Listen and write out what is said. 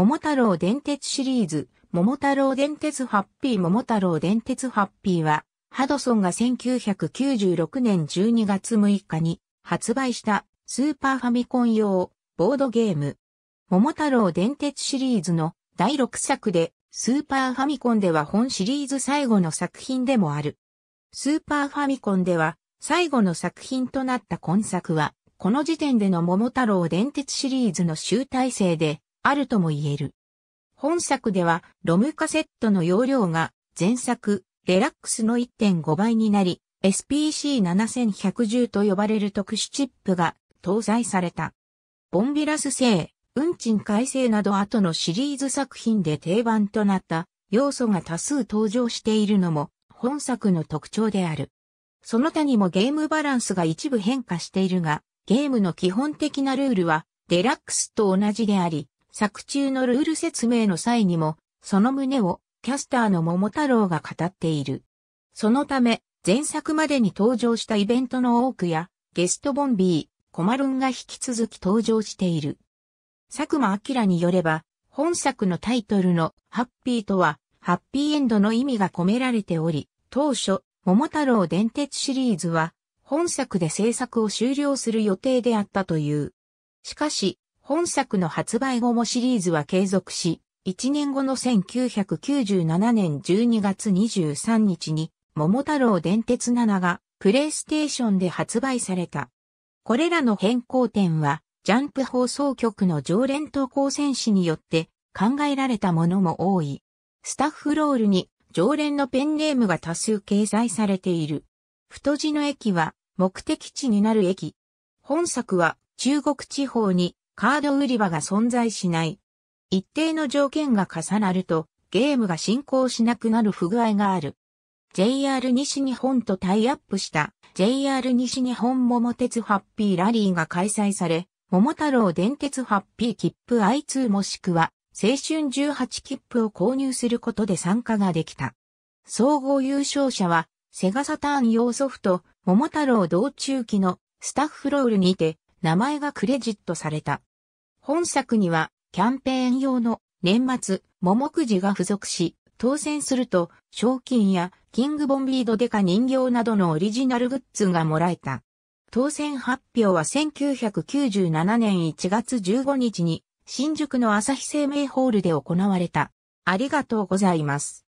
桃太郎電鉄シリーズ、桃太郎電鉄ハッピー桃太郎電鉄ハッピーは、ハドソンが1996年12月6日に発売したスーパーファミコン用ボードゲーム。桃太郎電鉄シリーズの第6作で、スーパーファミコンでは本シリーズ最後の作品でもある。スーパーファミコンでは最後の作品となった今作は、この時点での桃太郎電鉄シリーズの集大成で、あるとも言える。本作では、ロムカセットの容量が、前作、デラックスの1.5倍になり、SPC7110 と呼ばれる特殊チップが搭載された。ボンビラス製、運賃改正など後のシリーズ作品で定番となった要素が多数登場しているのも本作の特徴である。その他にもゲームバランスが一部変化しているが、ゲームの基本的なルールはデラックスと同じであり、作中のルール説明の際にも、その旨をキャスターの桃太郎が語っている。そのため、前作までに登場したイベントの多くや、ゲストボンビー、コマルンが引き続き登場している。佐久間明によれば、本作のタイトルのハッピーとは、ハッピーエンドの意味が込められており、当初、桃太郎電鉄シリーズは、本作で制作を終了する予定であったという。しかし、本作の発売後もシリーズは継続し、1年後の1997年12月23日に、桃太郎電鉄7がプレイステーションで発売された。これらの変更点は、ジャンプ放送局の常連投稿戦士によって考えられたものも多い。スタッフロールに常連のペンネームが多数掲載されている。太字の駅は目的地になる駅。本作は中国地方にカード売り場が存在しない。一定の条件が重なると、ゲームが進行しなくなる不具合がある。JR 西日本とタイアップした JR 西日本桃鉄ハッピーラリーが開催され、桃太郎電鉄ハッピー切符 I2 もしくは青春18切符を購入することで参加ができた。総合優勝者はセガサターン用ソフト桃太郎道中期のスタッフロールにて名前がクレジットされた。本作には、キャンペーン用の年末、桃くじが付属し、当選すると、賞金や、キングボンビードデカ人形などのオリジナルグッズがもらえた。当選発表は1997年1月15日に、新宿の朝日生命ホールで行われた。ありがとうございます。